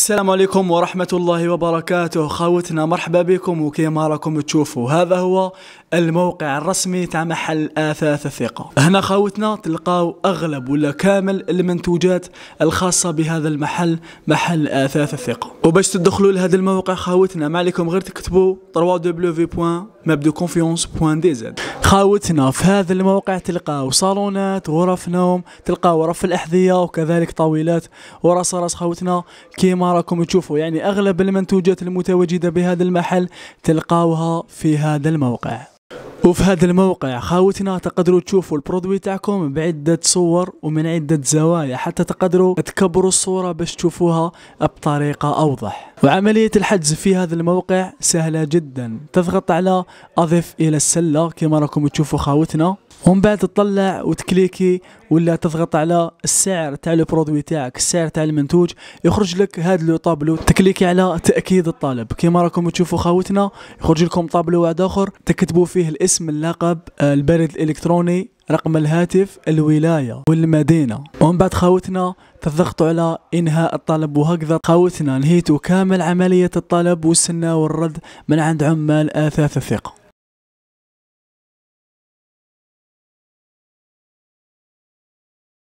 السلام عليكم ورحمة الله وبركاته خاوتنا مرحبا بكم وكيما راكم تشوفوا هذا هو الموقع الرسمي تاع محل آثاث الثقة هنا خاوتنا تلقاو أغلب ولا كامل المنتوجات الخاصة بهذا المحل محل آثاث الثقة وباش تدخلوا لهذا الموقع خاوتنا ما عليكم غير تكتبوا www.mabdoconfiance.dz خاوتنا في هذا الموقع تلقاو صالونات غرف نوم تلقاو غرف الأحذية وكذلك طاولات وراس راس خاوتنا كما راكم تشوفوا يعني أغلب المنتوجات المتواجدة بهذا المحل تلقاوها في هذا الموقع وفي هذا الموقع خاوتنا تقدروا تشوفوا البرودوي تاعكم بعدة صور ومن عدة زوايا حتى تقدروا تكبروا الصورة باش تشوفوها بطريقة أوضح وعملية الحجز في هذا الموقع سهلة جدا تضغط على أضف إلى السلة كما راكم تشوفوا خاوتنا ومن بعد تطلع وتكليكي ولا تضغط على السعر تاع البرودوي تاعك السعر تاع المنتوج يخرج لك هذا لو طابلو تكليكي على تاكيد الطالب كما راكم تشوفوا خاوتنا يخرج لكم طابلو واحد اخر تكتبوا فيه الاسم اللقب البريد الالكتروني رقم الهاتف الولاية والمدينة ومن بعد خاوتنا تضغطوا على إنهاء الطلب وهكذا خاوتنا نهيتوا كامل عملية الطلب والسنة والرد من عند عمال آثاث الثقة